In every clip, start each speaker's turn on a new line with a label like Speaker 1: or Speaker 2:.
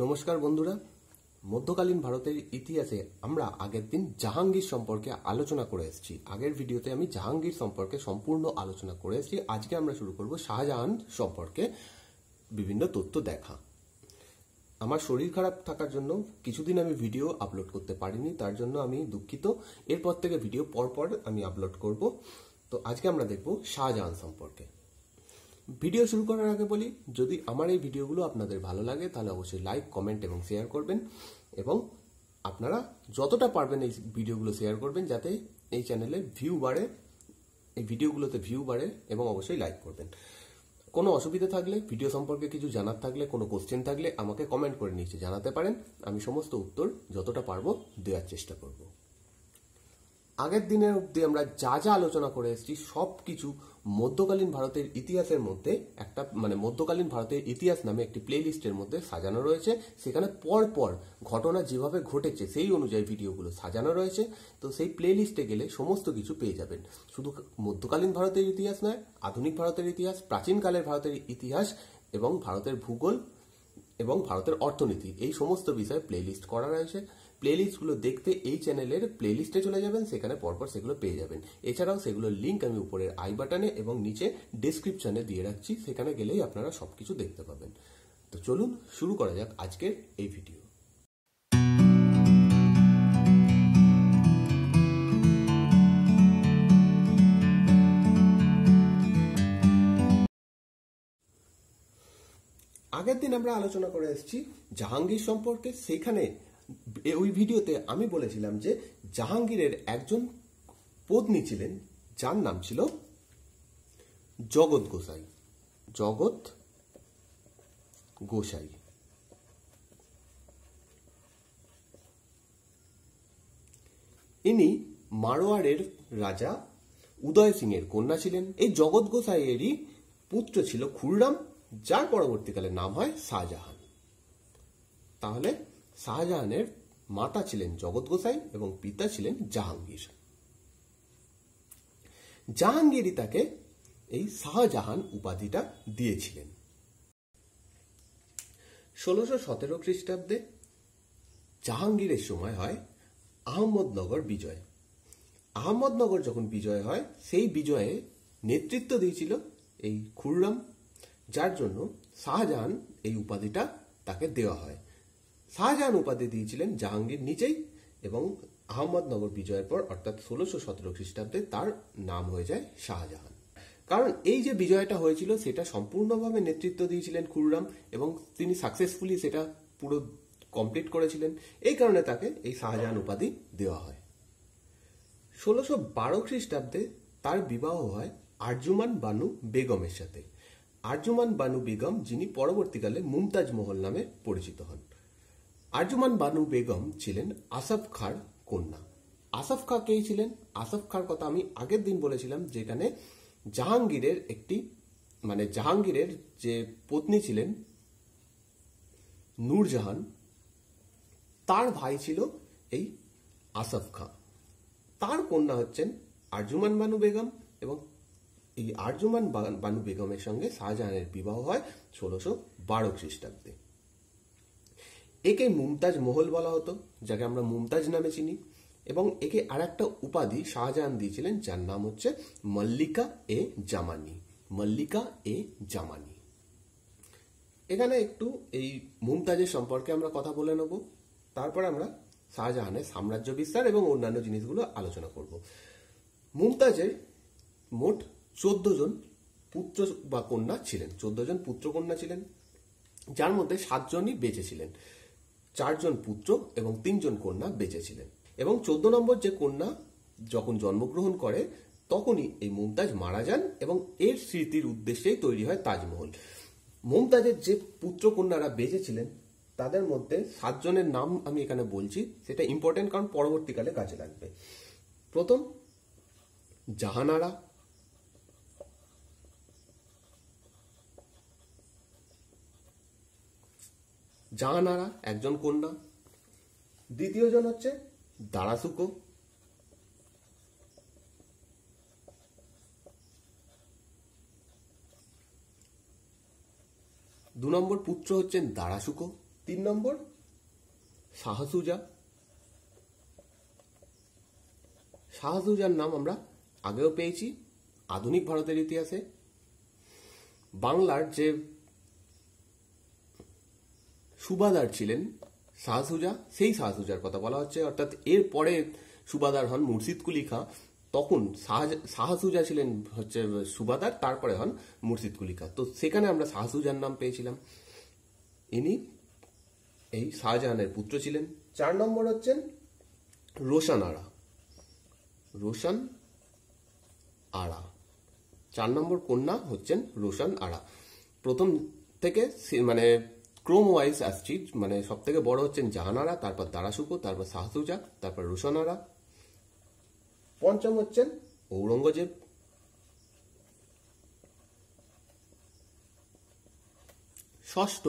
Speaker 1: নমস্কার বন্ধুরা মধ্যকালীন ভারতের ইতিহাসে আমরা আগের দিন জাহাঙ্গীর সম্পর্কে আলোচনা করে এসেছি আগের ভিডিওতে আমি জাহাঙ্গীর সম্পর্কে সম্পূর্ণ আলোচনা করে এসেছি আজকে আমরা শুরু করব শাহজাহান সম্পর্কে বিভিন্ন তথ্য দেখা আমার শরীর খারাপ থাকার জন্য কিছুদিন আমি ভিডিও আপলোড করতে পারিনি তার জন্য আমি দুঃখিত এরপর থেকে ভিডিও পরপর আমি আপলোড করব তো আজকে আমরা দেখব শাহজাহান সম্পর্কে ভিডিও শুরু করার আগে বলি যদি আমার এই ভিডিওগুলো আপনাদের ভালো লাগে তাহলে অবশ্যই লাইক কমেন্ট এবং শেয়ার করবেন এবং আপনারা যতটা পারবেন এই ভিডিওগুলো শেয়ার করবেন যাতে এই চ্যানেলে ভিউ বাড়ে এই ভিডিওগুলোতে ভিউ বাড়ে এবং অবশ্যই লাইক করবেন কোনো অসুবিধা থাকলে ভিডিও সম্পর্কে কিছু জানার থাকলে কোনো কোশ্চেন থাকলে আমাকে কমেন্ট করে নিচে জানাতে পারেন আমি সমস্ত উত্তর যতটা পারবো দেওয়ার চেষ্টা করবো আগের দিনের অব্দি আমরা যা যা আলোচনা করে এসেছি সব কিছু মধ্যকালীন ভারতের ইতিহাসের মধ্যে একটা মানে মধ্যকালীন ভারতের ইতিহাস নামে একটি প্লেলিস্টের মধ্যে সাজানো রয়েছে সেখানে পর পর ঘটনা যেভাবে ঘটেছে সেই অনুযায়ী ভিডিওগুলো সাজানো রয়েছে তো সেই প্লেলিস্টে গেলে সমস্ত কিছু পেয়ে যাবেন শুধু মধ্যকালীন ভারতের ইতিহাস নয় আধুনিক ভারতের ইতিহাস প্রাচীনকালের ভারতের ইতিহাস এবং ভারতের ভূগোল এবং ভারতের অর্থনীতি এই সমস্ত বিষয়ে প্লেলিস্ট করা রয়েছে প্লেলিস্টগুলো দেখতে এই চ্যানেলের প্লেলিস্টে চলে যাবেন সেখানে পরপর সেগুলো পেয়ে যাবেন এছাড়াও সেগুলোর লিঙ্ক আমি উপরের আই বাটনে এবং নিচে ডিসক্রিপশনে দিয়ে রাখছি সেখানে গেলেই আপনারা সবকিছু দেখতে পাবেন তো চলুন শুরু করা যাক আজকের এই ভিডিও আগের দিন আমরা আলোচনা করে এসেছি জাহাঙ্গীর সম্পর্কে সেখানে ওই ভিডিওতে আমি বলেছিলাম যে জাহাঙ্গীরের একজন পত্নী ছিলেন যার নাম ছিল জগৎ গোসাই জগৎ গোসাই ইনি মারোয়ারের রাজা উদয় সিং এর কন্যা ছিলেন এই জগৎ গোসাইয়েরই পুত্র ছিল খুররাম যার পরবর্তীকালে নাম হয় শাহজাহান তাহলে শাহজাহানের মাতা ছিলেন জগৎ গোসাই এবং পিতা ছিলেন জাহাঙ্গীর জাহাঙ্গীরই তাকে এই শাহজাহান উপাধিটা দিয়েছিলেন ষোলোশো সতেরো খ্রিস্টাব্দে জাহাঙ্গীরের সময় হয় আহমদনগর বিজয় আহমদনগর যখন বিজয় হয় সেই বিজয়ে নেতৃত্ব দিয়েছিল এই খুররাম যার জন্য শাহজাহান এই উপাধিটা তাকে দেওয়া হয় শাহজাহান উপাধি দিয়েছিলেন জাহাঙ্গীর নিজেই এবং আহমদনগর বিজয়ের পর অর্থাৎ ষোলোশো সতেরো খ্রিস্টাব্দে তার নাম হয়ে যায় শাহজাহান কারণ এই যে বিজয়টা হয়েছিল সেটা সম্পূর্ণভাবে নেতৃত্ব দিয়েছিলেন খুররাম এবং তিনি সাকসেসফুলি সেটা পুরো কমপ্লিট করেছিলেন এই কারণে তাকে এই শাহজাহান উপাধি দেওয়া হয় ষোলোশো বারো খ্রিস্টাব্দে তার বিবাহ হয় আর্জুমান বানু বেগমের সাথে আর্জুমান বানু বেগম যিনি পরবর্তীকালে মুমতাজ মহল নামে পরিচিত হন আর্জুমান বানু বেগম ছিলেন আসাফ খাঁর কন্যা আসাফ খা কে ছিলেন আসাফ খাঁর কথা আমি আগের দিন বলেছিলাম যেখানে জাহাঙ্গীরের একটি মানে জাহাঙ্গীরের যে পত্নী ছিলেন নূরজাহান তার ভাই ছিল এই আসাফ খাঁ তার কন্যা হচ্ছেন আর্জুমান বানু বেগম এবং এই আর্জুমান বানু বেগমের সঙ্গে শাহজাহানের বিবাহ হয় ষোলোশো বারো খ্রিস্টাব্দে একে মুমতাজ মহল বলা হতো যাকে আমরা মুমতাজ নামে চিনি এবং একে আর একটা উপাধি শাহজাহান দিয়েছিলেন যার নাম হচ্ছে মল্লিকা এ জামানি মল্লিকা এ জামানি এখানে একটু এই মুমতাজের সম্পর্কে আমরা কথা বলে নেব তারপর আমরা শাহজাহানের সাম্রাজ্য বিস্তার এবং অন্যান্য জিনিসগুলো আলোচনা করব মুমতাজের মোট চোদ্দ জন পুত্র বা কন্যা ছিলেন চোদ্দ জন পুত্র কন্যা ছিলেন যার মধ্যে সাতজনই বেঁচে ছিলেন চারজন পুত্র এবং তিনজন কন্যা বেঁচেছিলেন এবং চোদ্দ নম্বর যে কন্যা যখন জন্মগ্রহণ করে তখনই এই মুমতাজ মারা যান এবং এর স্মৃতির উদ্দেশ্যেই তৈরি হয় তাজমহল মুমতাজের যে পুত্র কন্যারা বেঁচেছিলেন তাদের মধ্যে সাতজনের নাম আমি এখানে বলছি সেটা ইম্পর্টেন্ট কারণ পরবর্তীকালে কাজে লাগবে প্রথম জাহানারা জাহানারা একজন কন্যা দ্বিতীয়জন হচ্ছে দারাসুকো দু নম্বর পুত্র হচ্ছেন দারাসুকো তিন নম্বর শাহসুজা শাহসুজার নাম আমরা আগেও পেয়েছি আধুনিক ভারতের ইতিহাসে বাংলার যে সুবাদার ছিলেন শাহসুজা সেই শাহসুজার কথা বলা হচ্ছে অর্থাৎ এর পরে সুবাদার হন মুর্শিদ কুলি খাঁ তখন শাহসুজা ছিলেন হচ্ছে সুবাদার তারপরে হন মুর্শিদ কুলি খাঁ তো সেখানে আমরা শাহসুজার নাম পেয়েছিলাম ইনি এই শাহজাহানের পুত্র ছিলেন চার নম্বর হচ্ছেন রোশান আরা রোশান আরা চার নম্বর কন্যা হচ্ছেন রোশান আরা প্রথম থেকে মানে ক্রোম ওয়াইজ আসছি মানে সব থেকে বড় হচ্ছেন জাহানারা তারপর দারাসুকো তারপর শাহসুজাক তারপর রুশানারা পঞ্চম হচ্ছেন ঔরঙ্গজেব ষষ্ঠ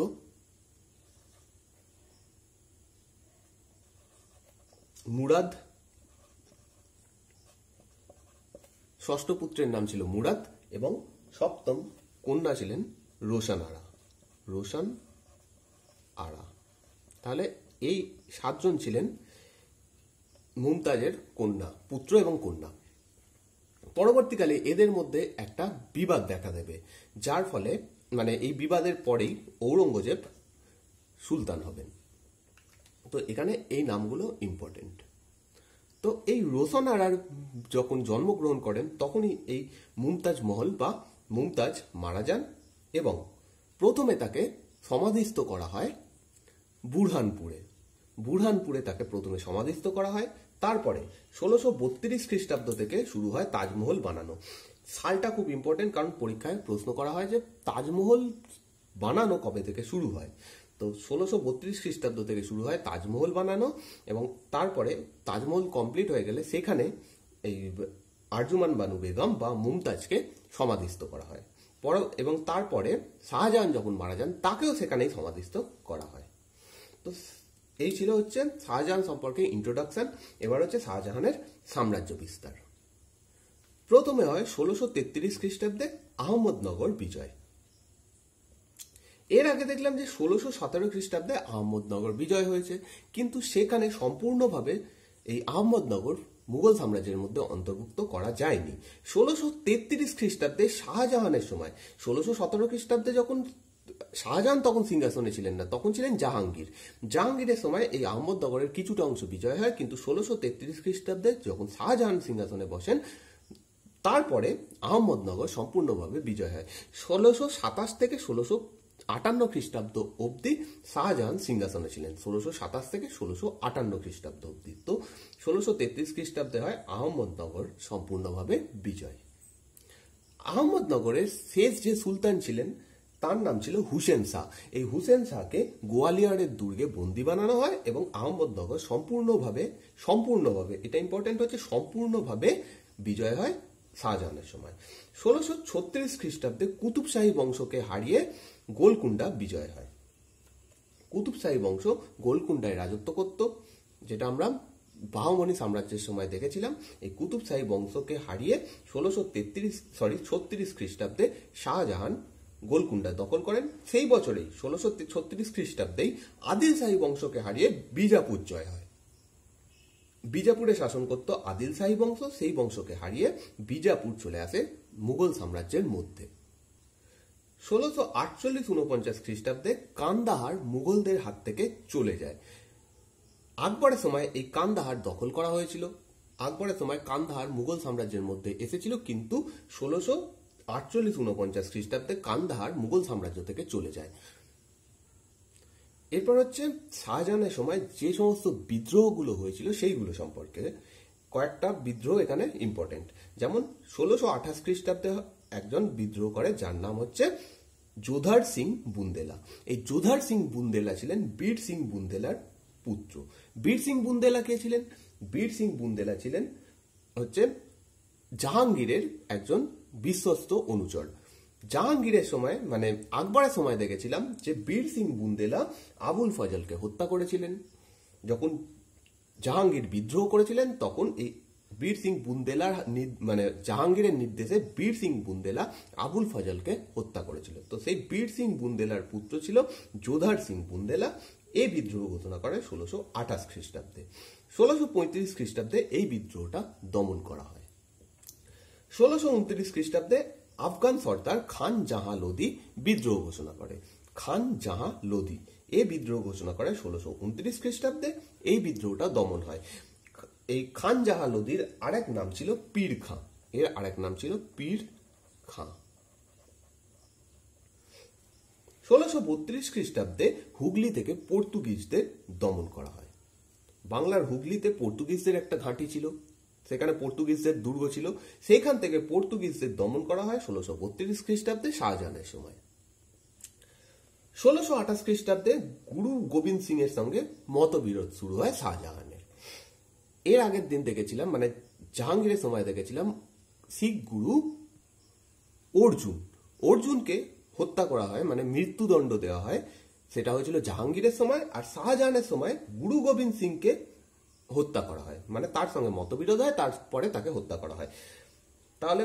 Speaker 1: মুরাদ ষষ্ঠ পুত্রের নাম ছিল মুরাদ এবং সপ্তম কন্যা ছিলেন রোশানারা রোশান আরা তাহলে এই সাতজন ছিলেন মুমতাজের কন্যা পুত্র এবং কন্যা পরবর্তীকালে এদের মধ্যে একটা বিবাদ দেখা দেবে যার ফলে মানে এই বিবাদের পরেই ঔরঙ্গজেব সুলতান হবেন তো এখানে এই নামগুলো ইম্পর্টেন্ট তো এই রোশন আরার যখন জন্মগ্রহণ করেন তখনই এই মুমতাজ মহল বা মুমতাজ মারা যান এবং প্রথমে তাকে সমাধিস্থ করা হয় বুরহানপুরে বুরহানপুরে তাকে প্রথমে সমাধিস্থ করা হয় তারপরে ষোলোশো বত্রিশ খ্রিস্টাব্দ থেকে শুরু হয় তাজমহল বানানো সালটা খুব ইম্পর্টেন্ট কারণ পরীক্ষায় প্রশ্ন করা হয় যে তাজমহল বানানো কবে থেকে শুরু হয় তো ষোলোশো বত্রিশ খ্রিস্টাব্দ থেকে শুরু হয় তাজমহল বানানো এবং তারপরে তাজমহল কমপ্লিট হয়ে গেলে সেখানে এই আর্জুমান বানু বেগম বা মুমতাজকে সমাধিস্থ করা হয় পর এবং তারপরে শাহজাহান যখন মারা যান তাকেও সেখানেই সমাধিস্থ করা হয় তো এই ছিল হচ্ছে শাহজাহান সম্পর্কে ইন্ট্রোডাকশন এবার হচ্ছে শাহজাহানের সাম্রাজ্য বিস্তার প্রথমে হয় ষোলোশো তেত্রিশ খ্রিস্টাব্দে আহমদনগর বিজয় এর আগে দেখলাম যে ষোলোশো সতেরো খ্রিস্টাব্দে আহমদনগর বিজয় হয়েছে কিন্তু সেখানে সম্পূর্ণভাবে এই আহমদনগর মুঘল সাম্রাজ্যের মধ্যে অন্তর্ভুক্ত করা যায়নি ষোলোশো তেত্রিশ খ্রিস্টাব্দে শাহজাহানের সময় ষোলোশো সতেরো খ্রিস্টাব্দে যখন শাহজাহান তখন সিংহাসনে ছিলেন না তখন ছিলেন জাহাঙ্গীর জাহাঙ্গীরের সময় এই আহমদনগরের কিছুটা অংশ বিজয় হয় কিন্তু ষোলোশো তেত্রিশ খ্রিস্টাব্দে যখন শাহজাহান সিংহাসনে বসেন তারপরে আহমদনগর সম্পূর্ণভাবে বিজয় হয় ষোলোশো সাতাশ থেকে ষোলোশো আটান্ন খ্রিস্টাব্দ অবধি শাহজাহান সিংহাসনে ছিলেন ষোলোশো সাতাশ থেকে ষোলোশো আটান্ন খ্রিস্টাব্দ অবধি তো ষোলোশো তেত্রিশ খ্রিস্টাব্দে হয় আহমদনগর সম্পূর্ণভাবে বিজয় আহমদনগরের শেষ যে সুলতান ছিলেন তার নাম ছিল হুসেন শাহ এই হুসেন শাহকে গোয়ালিয়রের দুর্গে বন্দি বানানো হয় এবং আহমদনগর সম্পূর্ণভাবে সম্পূর্ণভাবে এটা ইম্পর্টেন্ট হচ্ছে সম্পূর্ণভাবে বিজয় হয় শাহজাহানের সময় ষোলোশো ছত্রিশ খ্রিস্টাব্দে কুতুবশাহী বংশকে হারিয়ে গোলকুন্ডা বিজয় হয় কুতুবশাহী বংশ গোলকুন্ডায় রাজত্ব করত যেটা আমরা বাহমণি সাম্রাজ্যের সময় দেখেছিলাম এই কুতুবশাহী বংশকে হারিয়ে ষোলোশো তেত্রিশ সরি ছত্রিশ খ্রিস্টাব্দে শাহজাহান গোলকুন্ডা দখল করেন সেই বছরেই ষোলোশো ছত্রিশ খ্রিস্টাব্দেই আদিল শাহী বংশকে হারিয়ে বিজাপুর জয় হয় বিজাপুরে শাসন করত আদিল শাহী বংশ সেই বংশকে হারিয়ে বিজাপুর চলে আসে মুঘল সাম্রাজ্যের মধ্যে ষোলোশো আটচল্লিশ উনপঞ্চাশ খ্রিস্টাব্দে কান্দাহার মুঘলদের হাত থেকে চলে যায় আকবরের সময় এই কান্দাহার দখল করা হয়েছিল আকবরের সময় কান্দাহার মুঘল সাম্রাজ্যের মধ্যে এসেছিল কিন্তু ষোলোশো আটচল্লিশ উনপঞ্চাশ খ্রিস্টাব্দে কান্দাহার মুঘল সাম্রাজ্য থেকে চলে যায় এরপর হচ্ছে শাহজাহানের সময় যে সমস্ত বিদ্রোহগুলো হয়েছিল সেইগুলো সম্পর্কে কয়েকটা বিদ্রোহ এখানে ইম্পর্টেন্ট যেমন ষোলোশো আঠাশ খ্রিস্টাব্দে একজন বিদ্রোহ করে যার নাম হচ্ছে যোধার সিং বুন্দেলা এই যোধার সিং বুন্দেলা ছিলেন বীর সিং বুন্দেলার পুত্র বীর সিং বুন্দেলা কে ছিলেন বীর সিং বুন্দেলা ছিলেন হচ্ছে জাহাঙ্গীরের একজন বিশ্বস্ত অনুচর জাহাঙ্গীরের সময় মানে আকবরের সময় দেখেছিলাম যে বীর সিং বুন্দেলা আবুল ফজলকে হত্যা করেছিলেন যখন জাহাঙ্গীর বিদ্রোহ করেছিলেন তখন এই বীর সিং বুন্দেলার মানে জাহাঙ্গীরের নির্দেশে বীর সিং বুন্দেলা আবুল ফজলকে হত্যা করেছিল তো সেই বীর সিং বুন্দেলার পুত্র ছিল যোধার সিং বুন্দেলা এই বিদ্রোহ ঘোষণা করে ষোলোশো আঠাশ খ্রিস্টাব্দে ষোলোশো পঁয়ত্রিশ খ্রিস্টাব্দে এই বিদ্রোহটা দমন করা হয় ষোলোশো উনত্রিশ খ্রিস্টাব্দে আফগান সর্দার খান জাহা লোদি বিদ্রোহ ঘোষণা করে খান জাহা লোদি এ বিদ্রোহ ঘোষণা করে ষোলোশো উনত্রিশ খ্রিস্টাব্দে এই বিদ্রোহটা দমন হয় এই খান জাহা লোদির আরেক নাম ছিল পীর খাঁ এর আরেক নাম ছিল পীর খাঁ ষোলোশো বত্রিশ খ্রিস্টাব্দে হুগলি থেকে পর্তুগিজদের দমন করা হয় বাংলার হুগলিতে পর্তুগিজদের একটা ঘাঁটি ছিল সেখানে পর্তুগিজদের দুর্গ ছিল সেখান থেকে পর্তুগিজদের দমন করা হয় ষোলোশো বত্রিশ খ্রিস্টাব্দে শাহজাহানের সময় ষোলোশো আঠাশ খ্রিস্টাব্দে গুরু গোবিন্দ সিং এর সঙ্গে মতবিরোধ শুরু হয় শাহজাহানের এর আগের দিন দেখেছিলাম মানে জাহাঙ্গীরের সময় দেখেছিলাম শিখ গুরু অর্জুন অর্জুনকে হত্যা করা হয় মানে মৃত্যুদণ্ড দেওয়া হয় সেটা হয়েছিল জাহাঙ্গীরের সময় আর শাহজাহানের সময় গুরু গোবিন্দ সিংকে হত্যা করা হয় মানে তার সঙ্গে মতবিরোধ হয় তারপরে তাকে হত্যা করা হয় তাহলে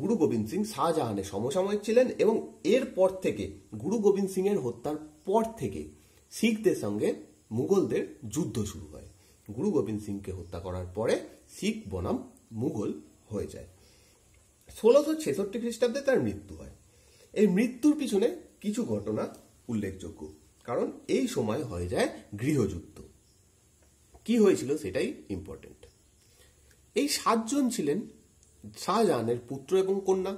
Speaker 1: গুরু গোবিন্দ সিং শাহজাহানের সমসাময়িক ছিলেন এবং এর পর থেকে গুরু গোবিন্দ সিং এর হত্যার পর থেকে শিখদের সঙ্গে মুঘলদের যুদ্ধ শুরু হয় গুরু গোবিন্দ সিংকে হত্যা করার পরে শিখ বনাম মুঘল হয়ে যায় ষোলোশো ছেষট্টি খ্রিস্টাব্দে তার মৃত্যু হয় এই মৃত্যুর পিছনে কিছু ঘটনা উল্লেখযোগ্য কারণ এই সময় হয়ে যায় গৃহযুদ্ধ কি হয়েছিল সেটাই ইম্পর্টেন্ট এই সাতজন ছিলেন শাহজাহানের পুত্র এবং কন্যা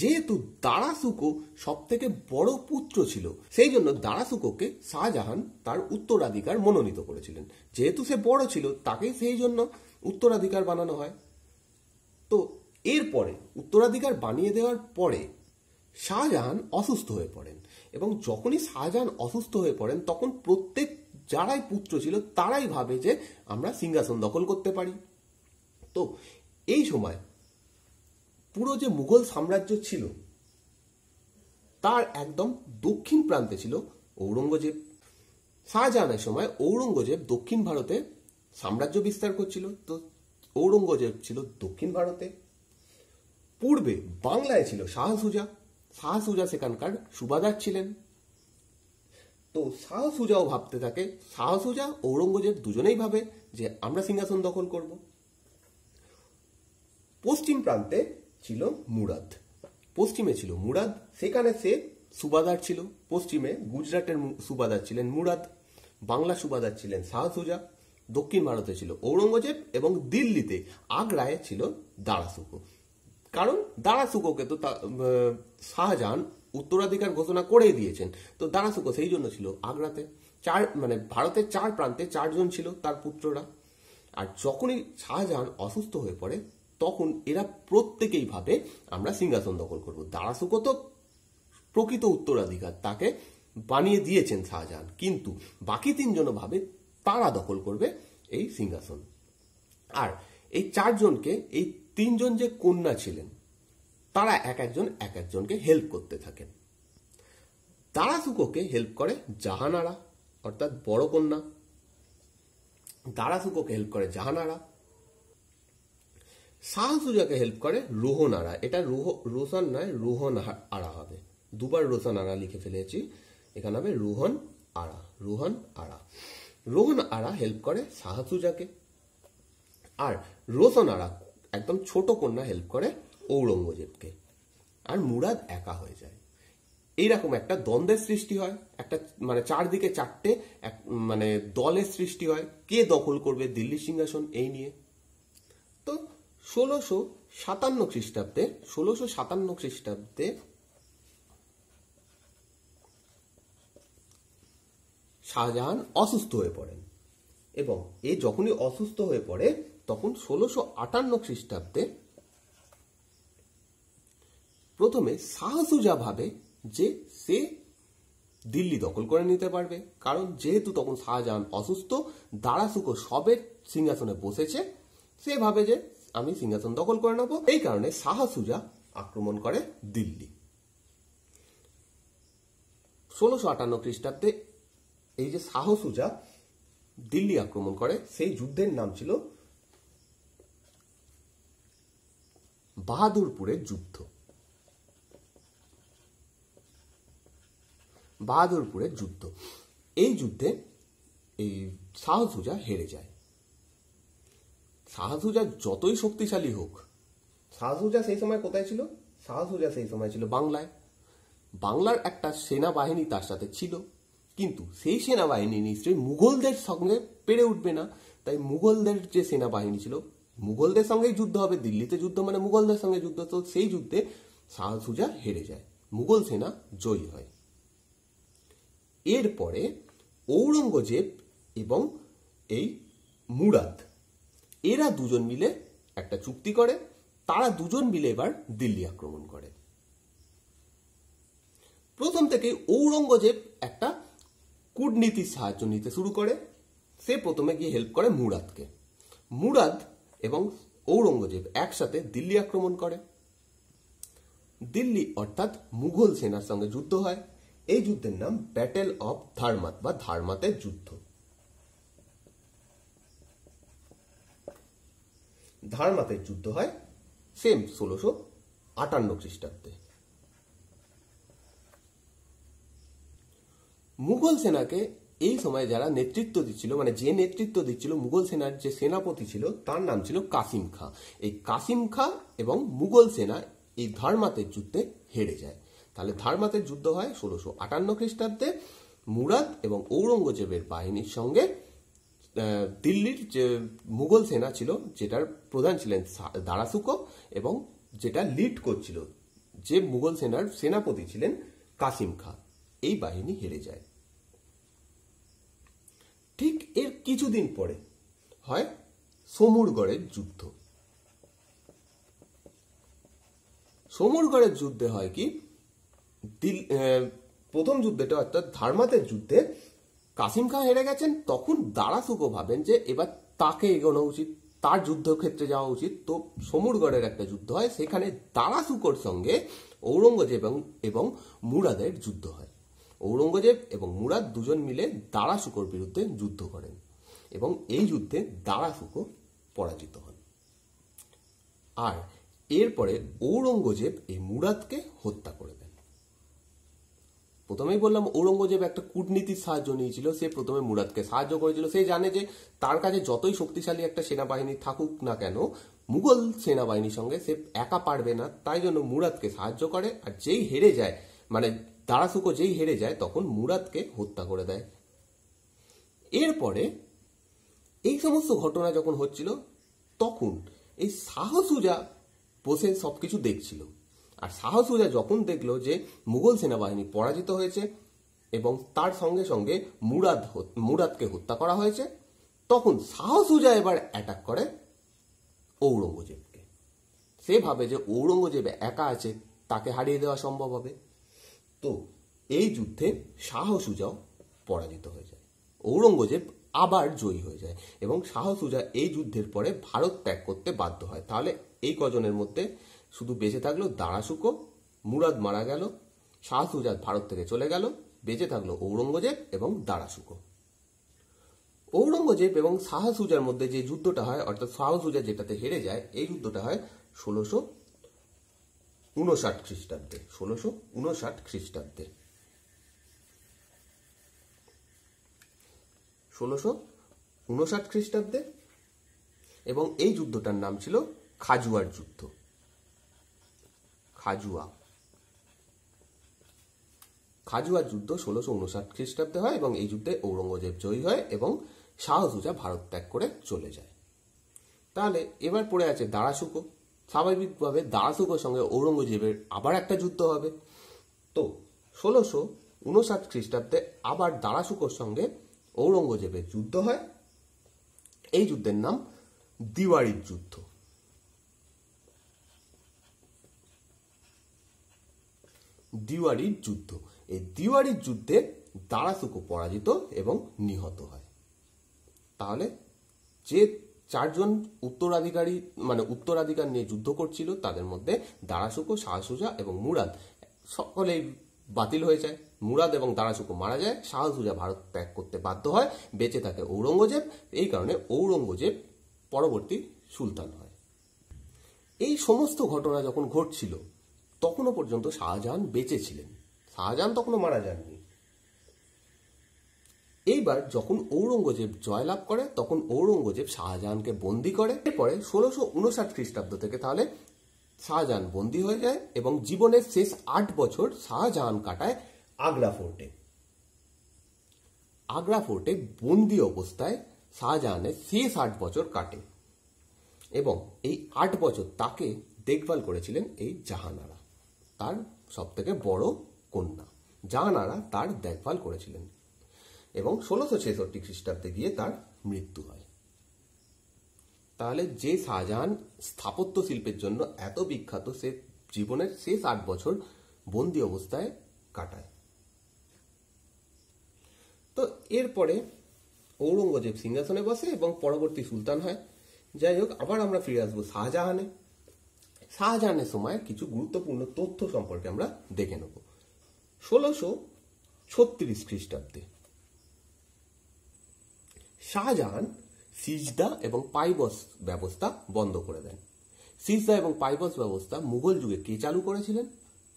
Speaker 1: যেহেতু দারাসুকো সব থেকে বড় পুত্র ছিল সেই জন্য দারাসুকোকে শাহজাহান তার উত্তরাধিকার মনোনীত করেছিলেন যেহেতু সে বড় ছিল তাকে সেই জন্য উত্তরাধিকার বানানো হয় তো এরপরে উত্তরাধিকার বানিয়ে দেওয়ার পরে শাহজাহান অসুস্থ হয়ে পড়েন এবং যখনই শাহজাহান অসুস্থ হয়ে পড়েন তখন প্রত্যেক যারাই পুত্র ছিল তারাই ভাবে যে আমরা সিংহাসন দখল করতে পারি তো এই সময় পুরো যে মুঘল সাম্রাজ্য ছিল তার একদম দক্ষিণ প্রান্তে ছিল ঔরঙ্গজেব শাহজাহানের সময় ঔরঙ্গজেব দক্ষিণ ভারতে সাম্রাজ্য বিস্তার করছিল তো ঔরঙ্গজেব ছিল দক্ষিণ ভারতে পূর্বে বাংলায় ছিল শাহসুজা শাহসুজা সেখানকার সুবাদার ছিলেন তো শাহসুজাও ভাবতে থাকে শাহসুজা ঔরঙ্গজেব দুজনেই ভাবে যে আমরা সিংহাসন দখল করব পশ্চিম প্রান্তে ছিল মুরাদ পশ্চিমে ছিল মুরাদ সেখানে সে সুবাদার ছিল পশ্চিমে গুজরাটের সুবাদার ছিলেন মুরাদ বাংলা সুবাদার ছিলেন শাহসুজা দক্ষিণ ভারতে ছিল ঔরঙ্গজেব এবং দিল্লিতে আগ্রায় ছিল দারাসুকো কারণ দারাসুকোকে তো শাহজাহান উত্তরাধিকার ঘোষণা করেই দিয়েছেন তো দারাসুকো সেই জন্য ছিল আগ্রাতে চার মানে ভারতের চার প্রান্তে চারজন ছিল তার পুত্ররা আর যখনই শাহজাহান অসুস্থ হয়ে পড়ে তখন এরা প্রত্যেকেই ভাবে আমরা সিংহাসন দখল করবো দারাসুকো তো প্রকৃত উত্তরাধিকার তাকে বানিয়ে দিয়েছেন শাহজাহান কিন্তু বাকি তিনজনও ভাবে তারা দখল করবে এই সিংহাসন আর এই চারজনকে এই তিনজন যে কন্যা ছিলেন তারা এক একজন এক একজনকে হেল্প করতে থাকেন দারাসুকোকে হেল্প করে জাহানারা অর্থাৎ বড় কন্যা দারাসুকোকে হেল্প করে জাহানারা শাহসুজাকে হেল্প করে রোহনারা এটা রোহ রোশন নয় রোহন আড়া হবে দুবার রোশন আড়া লিখে ফেলেছি এখানে হবে রোহন আড়া রোহন আড়া রোহন আড়া হেল্প করে শাহসুজাকে আর রোশন আড়া একদম ছোট কন্যা হেল্প করে ঔরঙ্গজেবকে আর মুরাদ একা হয়ে যায় এইরকম একটা দ্বন্দ্বের সৃষ্টি হয় একটা মানে চারদিকে চারটে এক মানে দলের সৃষ্টি হয় কে দখল করবে দিল্লি সিংহাসন এই নিয়ে তো ষোলোশো সাতান্ন খ্রিস্টাব্দে ষোলোশো সাতান্ন খ্রিস্টাব্দে শাহজাহান অসুস্থ হয়ে পড়েন এবং এ যখনই অসুস্থ হয়ে পড়ে তখন ষোলোশো আটান্ন খ্রিস্টাব্দে প্রথমে শাহসুজা ভাবে যে সে দিল্লি দখল করে নিতে পারবে কারণ যেহেতু তখন শাহজাহান অসুস্থ দারাসুকো সবে সিংহাসনে বসেছে সে ভাবে যে আমি সিংহাসন দখল করে নেব এই কারণে শাহসুজা আক্রমণ করে দিল্লি ষোলোশো আটান্ন খ্রিস্টাব্দে এই যে শাহসুজা দিল্লি আক্রমণ করে সেই যুদ্ধের নাম ছিল বাহাদুরপুরের যুদ্ধ বাহাদুরপুরের যুদ্ধ এই যুদ্ধে এই শাহসুজা হেরে যায় শাহসুজা যতই শক্তিশালী হোক শাহসুজা সেই সময় কোথায় ছিল শাহসুজা সেই সময় ছিল বাংলায় বাংলার একটা সেনাবাহিনী তার সাথে ছিল কিন্তু সেই সেনাবাহিনী নিশ্চয়ই মুঘলদের সঙ্গে পেরে উঠবে না তাই মুঘলদের যে সেনাবাহিনী ছিল মুঘলদের সঙ্গেই যুদ্ধ হবে দিল্লিতে যুদ্ধ মানে মুঘলদের সঙ্গে যুদ্ধ তো সেই যুদ্ধে শাহসুজা হেরে যায় মুঘল সেনা জয়ী হয় এরপরে ঔরঙ্গজেব এবং এই মুরাদ এরা দুজন মিলে একটা চুক্তি করে তারা দুজন মিলে এবার দিল্লি আক্রমণ করে প্রথম থেকে ঔরঙ্গজেব একটা কূটনীতির সাহায্য নিতে শুরু করে সে প্রথমে গিয়ে হেল্প করে মুরাদকে মুরাদ এবং ঔরঙ্গজেব একসাথে দিল্লি আক্রমণ করে দিল্লি অর্থাৎ মুঘল সেনার সঙ্গে যুদ্ধ হয় এই যুদ্ধের নাম ব্যাটেল অফ ধারমাত বা ধারমাতের যুদ্ধ ধারমাতের যুদ্ধ হয় সেম ষোলোশো আটান্ন খ্রিস্টাব্দে মুঘল সেনাকে এই সময় যারা নেতৃত্ব দিচ্ছিল মানে যে নেতৃত্ব দিচ্ছিল মুঘল সেনার যে সেনাপতি ছিল তার নাম ছিল কাসিম খা এই কাসিম খা এবং মুঘল সেনা এই ধারমাতের যুদ্ধে হেরে যায় তাহলে ধারমাতের যুদ্ধ হয় ষোলোশো আটান্ন খ্রিস্টাব্দে মুরাদ এবং ঔরঙ্গজেবের বাহিনীর সঙ্গে দিল্লির যে মুঘল সেনা ছিল যেটার প্রধান ছিলেন দারাসুকো এবং যেটা লিড করছিল যে মুঘল সেনার সেনাপতি ছিলেন কাসিম খা এই বাহিনী হেরে যায় ঠিক এর কিছুদিন পরে হয় সমুরগড়ের যুদ্ধ সমুরগড়ের যুদ্ধে হয় কি দিল প্রথম যুদ্ধটা অর্থাৎ ধার্মাতের যুদ্ধে কাসিম খান হেরে গেছেন তখন দারাসুকো ভাবেন যে এবার তাকে এগোনো উচিত তার যুদ্ধক্ষেত্রে যাওয়া উচিত তো সমুরগড়ের একটা যুদ্ধ হয় সেখানে দারাসুকোর সঙ্গে ঔরঙ্গজেব এবং মুরাদের যুদ্ধ হয় ঔরঙ্গজেব এবং মুরাদ দুজন মিলে দারাসুকোর বিরুদ্ধে যুদ্ধ করেন এবং এই যুদ্ধে দারাসুকো পরাজিত হন আর এরপরে ঔরঙ্গজেব এই মুরাদকে হত্যা করে দেন প্রথমেই বললাম ঔরঙ্গজেব একটা কূটনীতির সাহায্য নিয়েছিল সে প্রথমে মুরাদকে সাহায্য করেছিল সে জানে যে তার কাছে যতই শক্তিশালী একটা সেনাবাহিনী থাকুক না কেন মুঘল সেনাবাহিনীর সঙ্গে সে একা পারবে না তাই জন্য মুরাদকে সাহায্য করে আর যেই হেরে যায় মানে দারাসুকো যেই হেরে যায় তখন মুরাদকে হত্যা করে দেয় এরপরে এই সমস্ত ঘটনা যখন হচ্ছিল তখন এই সাহসুজা বসে সবকিছু দেখছিল আর সাহস উজা যখন দেখল যে মুঘল সেনাবাহিনী পরাজিত হয়েছে এবং তার সঙ্গে সঙ্গে মুরাদ মুরাদকে হত্যা করা হয়েছে তখন সাহস উজা এবার অ্যাটাক করে ঔরঙ্গজেবকে সে ভাবে যে ঔরঙ্গজেব একা আছে তাকে হারিয়ে দেওয়া সম্ভব হবে তো এই যুদ্ধে সাহস সুজাও পরাজিত হয়ে যায় ঔরঙ্গজেব আবার জয়ী হয়ে যায় এবং সাহস উজা এই যুদ্ধের পরে ভারত ত্যাগ করতে বাধ্য হয় তাহলে এই কজনের মধ্যে শুধু বেঁচে থাকলো দারাশুকো মুরাদ মারা গেল শাহসুজাত ভারত থেকে চলে গেল বেঁচে থাকলো ঔরঙ্গজেব এবং দারাশুকো ঔরঙ্গজেব এবং শাহসুজার মধ্যে যে যুদ্ধটা হয় অর্থাৎ শাহসুজা যেটাতে হেরে যায় এই যুদ্ধটা হয় ষোলোশো উনষাট খ্রিস্টাব্দে ষোলোশো উনষাট খ্রিস্টাব্দে ষোলোশো উনষাট খ্রিস্টাব্দে এবং এই যুদ্ধটার নাম ছিল খাজুয়ার যুদ্ধ খাজুয়া খাজুয়া যুদ্ধ ষোলোশো উনষাট খ্রিস্টাব্দে হয় এবং এই যুদ্ধে ঔরঙ্গজেব জয়ী হয় এবং শাহজুজা ভারত ত্যাগ করে চলে যায় তাহলে এবার পড়ে আছে দারাসুকো স্বাভাবিকভাবে দারাসুকোর সঙ্গে ঔরঙ্গজেবের আবার একটা যুদ্ধ হবে তো ষোলোশো উনষাট খ্রিস্টাব্দে আবার দারাসুকোর সঙ্গে ঔরঙ্গজেবের যুদ্ধ হয় এই যুদ্ধের নাম দিওয়ারির যুদ্ধ দিওয়ারির যুদ্ধ এই দিওয়ারির যুদ্ধে দারাসুকু পরাজিত এবং নিহত হয় তাহলে যে চারজন উত্তরাধিকারী মানে উত্তরাধিকার নিয়ে যুদ্ধ করছিল তাদের মধ্যে দারাসুকু শাহসুজা এবং মুরাদ সকলেই বাতিল হয়ে যায় মুরাদ এবং দারাসুকু মারা যায় শাহসুজা ভারত ত্যাগ করতে বাধ্য হয় বেঁচে থাকে ঔরঙ্গজেব এই কারণে ঔরঙ্গজেব পরবর্তী সুলতান হয় এই সমস্ত ঘটনা যখন ঘটছিল তখনও পর্যন্ত শাহজাহান বেঁচে ছিলেন শাহজাহান তখনও মারা যাননি এইবার যখন ঔরঙ্গজেব জয়লাভ করে তখন ঔরঙ্গজেব শাহজাহানকে বন্দি করে এরপরে ষোলোশো উনষাট খ্রিস্টাব্দ থেকে তাহলে শাহজাহান বন্দি হয়ে যায় এবং জীবনের শেষ আট বছর শাহজাহান কাটায় আগ্রা ফোর্টে আগ্রা ফোর্টে বন্দি অবস্থায় শাহজাহানের শেষ আট বছর কাটে এবং এই আট বছর তাকে দেখভাল করেছিলেন এই জাহানারা তার সবথেকে বড় কন্যা জাহানারা তার দেখভাল করেছিলেন এবং ষোলোশো ছেষট্টি খ্রিস্টাব্দে গিয়ে তার মৃত্যু হয় তাহলে যে শাহজাহান স্থাপত্য শিল্পের জন্য এত বিখ্যাত সে জীবনের শেষ আট বছর বন্দি অবস্থায় কাটায় তো এরপরে ঔরঙ্গজেব সিংহাসনে বসে এবং পরবর্তী সুলতান হয় যাই হোক আবার আমরা ফিরে আসবো শাহজাহানে শাহজাহানের সময় কিছু গুরুত্বপূর্ণ তথ্য সম্পর্কে আমরা দেখে নেব ষোলোশো ছত্রিশ খ্রিস্টাব্দে শাহজাহান সিজদা এবং পাইবস ব্যবস্থা বন্ধ করে দেন সিজদা এবং পাইবস ব্যবস্থা মুঘল যুগে কে চালু করেছিলেন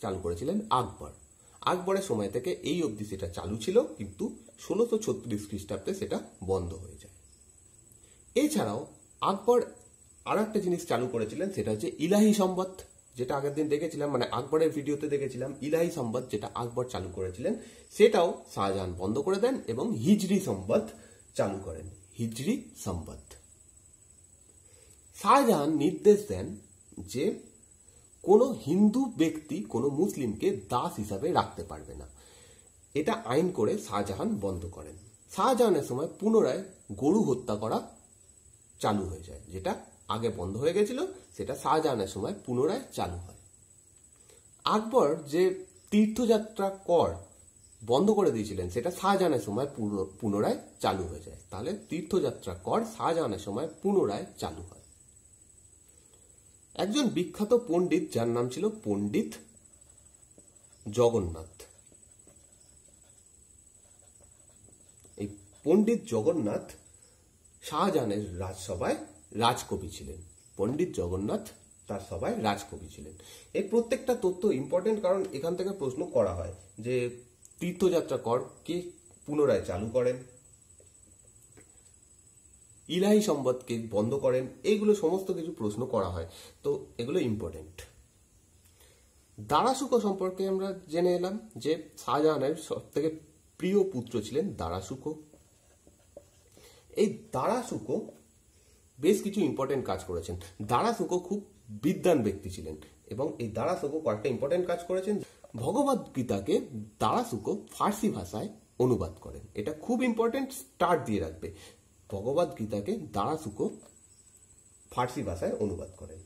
Speaker 1: চালু করেছিলেন আকবর আকবরের সময় থেকে এই অবধি সেটা চালু ছিল কিন্তু ষোলোশো ছত্রিশ খ্রিস্টাব্দে সেটা বন্ধ হয়ে যায় এছাড়াও আকবর আরো একটা জিনিস চালু করেছিলেন সেটা হচ্ছে ইলাহি সম্বত যেটা আগের দিন দেখেছিলাম মানে আকবরের ভিডিওতে দেখেছিলাম ইলাহি সম্বত যেটা আকবর চালু করেছিলেন সেটাও শাহজাহান বন্ধ করে দেন এবং হিজরি সম্বত চালু করেন হিজরি সম্বত শাহজাহান নির্দেশ দেন যে কোনো হিন্দু ব্যক্তি কোনো মুসলিমকে দাস হিসাবে রাখতে পারবে না এটা আইন করে শাহজাহান বন্ধ করেন শাহজাহানের সময় পুনরায় গরু হত্যা করা চালু হয়ে যায় যেটা আগে বন্ধ হয়ে গেছিল সেটা শাহজাহানের সময় পুনরায় চালু হয় আকবর যে তীর্থযাত্রা কর বন্ধ করে দিয়েছিলেন সেটা শাহজাহানের সময় পুনরায় চালু হয়ে যায় তাহলে তীর্থযাত্রা কর শাহজাহানের সময় পুনরায় চালু হয় একজন বিখ্যাত পণ্ডিত যার নাম ছিল পণ্ডিত জগন্নাথ এই পণ্ডিত জগন্নাথ শাহজাহানের রাজসভায় রাজকবি ছিলেন পণ্ডিত জগন্নাথ তার সবাই রাজকবি ছিলেন এই প্রত্যেকটা তথ্য ইম্পর্টেন্ট কারণ এখান থেকে প্রশ্ন করা হয় যে তীর্থযাত্রা কর কে পুনরায় চালু করেন ইলাহি সম্বদকে বন্ধ করেন এইগুলো সমস্ত কিছু প্রশ্ন করা হয় তো এগুলো ইম্পর্টেন্ট দারাসুকো সম্পর্কে আমরা জেনে এলাম যে শাহজাহানের সব থেকে প্রিয় পুত্র ছিলেন দারাসুকো এই দারাসুকো বেশ কিছু ইম্পর্টেন্ট কাজ করেছেন দারাসুকো খুব বিদ্যান ব্যক্তি ছিলেন এবং এই দারাসুকো কয়েকটা ইম্পর্টেন্ট কাজ করেছেন ভগবদ গীতাকে দারাসুকো ফার্সি ভাষায় অনুবাদ করেন এটা খুব ইম্পর্টেন্ট স্টার্ট দিয়ে রাখবে ভগবদ গীতাকে দারাসুকো ফার্সি ভাষায় অনুবাদ করেন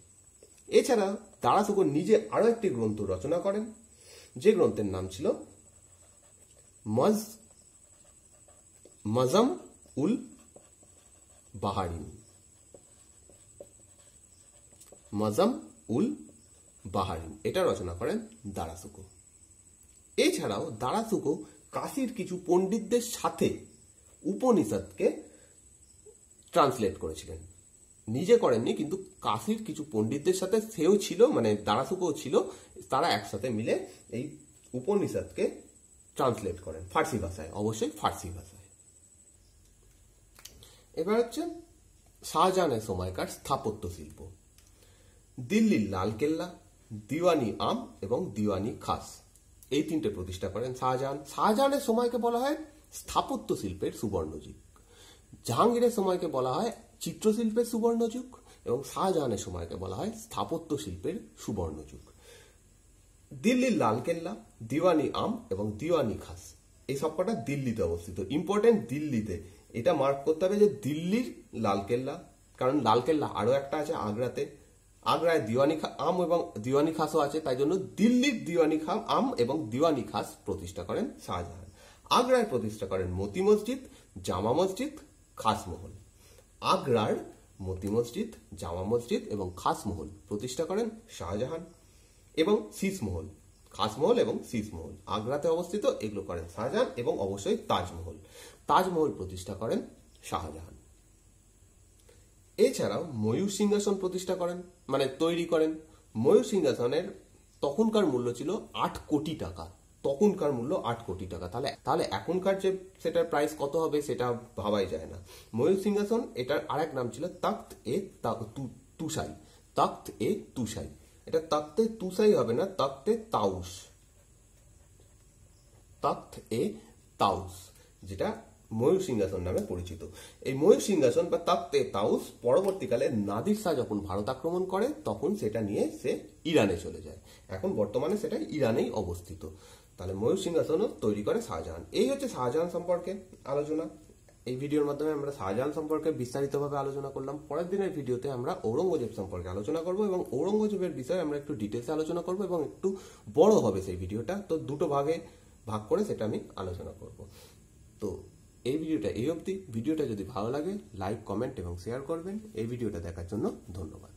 Speaker 1: এছাড়া দারাসুকো নিজে আরও একটি গ্রন্থ রচনা করেন যে গ্রন্থের নাম ছিল মজ মজম উল বাহারিনী মজাম উল বাহারিন এটা রচনা করেন দারাসুকো এছাড়াও দারাসুকো কাশির কিছু পণ্ডিতদের সাথে উপনিষদকে ট্রান্সলেট করেছিলেন নিজে করেননি কিন্তু কাশির কিছু পণ্ডিতদের সাথে সেও ছিল মানে দারাসুকো ছিল তারা একসাথে মিলে এই উপনিষদকে ট্রান্সলেট করেন ফার্সি ভাষায় অবশ্যই ফার্সি ভাষায় এবার হচ্ছে শাহজাহানের সময়কার স্থাপত্য শিল্প দিল্লির লালকেল্লা দিওয়ানি আম এবং দিওয়ানি খাস এই তিনটে প্রতিষ্ঠা করেন শাহজাহান শাহজাহানের সময়কে বলা হয় স্থাপত্য শিল্পের সুবর্ণযুগ জাহাঙ্গীরের সময়কে বলা হয় চিত্রশিল্পের সুবর্ণযুগ এবং শাহজাহানের সময়কে বলা হয় স্থাপত্য শিল্পের সুবর্ণযুগ দিল্লির লালকেল্লা দিওয়ানি আম এবং দিওয়ানি খাস এই সবকটা দিল্লিতে অবস্থিত ইম্পর্টেন্ট দিল্লিতে এটা মার্ক করতে হবে যে দিল্লির লালকেল্লা কারণ লালকেল্লা আরও একটা আছে আগ্রাতে আগ্রায় দিওয়ানি আম এবং দিওয়ানি খাসও আছে তাই জন্য দিল্লির দিওয়ানি খাম আম এবং দিওয়ানি খাস প্রতিষ্ঠা করেন শাহজাহান আগ্রায় প্রতিষ্ঠা করেন মতি মসজিদ জামা মসজিদ খাসমহল আগ্রার মতি মসজিদ জামা মসজিদ এবং খাসমহল প্রতিষ্ঠা করেন শাহজাহান এবং শীষমহল খাসমহল এবং শীষমহল আগ্রাতে অবস্থিত এগুলো করেন শাহজাহান এবং অবশ্যই তাজমহল তাজমহল প্রতিষ্ঠা করেন শাহজাহান এছাড়াও ময়ূর সিংহাসন প্রতিষ্ঠা করেন মানে তৈরি করেন ময়ূর সিংহাসনের তখনকার মূল্য ছিল আট কোটি টাকা তখনকার মূল্য আট কোটি টাকা তাহলে তাহলে এখনকার যে সেটার প্রাইস কত হবে সেটা ভাবাই যায় না ময়ূর সিংহাসন এটার আরেক নাম ছিল তাক্ত এ তুষাই তাক্ত এ তুষাই এটা তাক্তে তুষাই হবে না তাক্তে তাউস তাক্ত এ তাউস যেটা ময়ূর সিংহাসন নামে পরিচিত এই ময়ূর সিংহাসন বা তাপ্তে তাউস পরবর্তীকালে নাদির শাহ যখন ভারত আক্রমণ করে তখন সেটা নিয়ে সে ইরানে চলে যায় এখন বর্তমানে সেটা ইরানেই অবস্থিত তাহলে ময়ূর সিংহাসনও তৈরি করে শাহজাহান এই হচ্ছে শাহজাহান সম্পর্কে আলোচনা এই ভিডিওর মাধ্যমে আমরা শাহজাহান সম্পর্কে বিস্তারিতভাবে আলোচনা করলাম পরের দিনের ভিডিওতে আমরা ঔরঙ্গজেব সম্পর্কে আলোচনা করব এবং ঔরঙ্গজেবের বিষয়ে আমরা একটু ডিটেলসে আলোচনা করব এবং একটু বড় হবে সেই ভিডিওটা তো দুটো ভাগে ভাগ করে সেটা আমি আলোচনা করব তো এই ভিডিওটা এই অবধি ভিডিওটা যদি ভালো লাগে লাইক কমেন্ট এবং শেয়ার করবেন এই ভিডিওটা দেখার জন্য ধন্যবাদ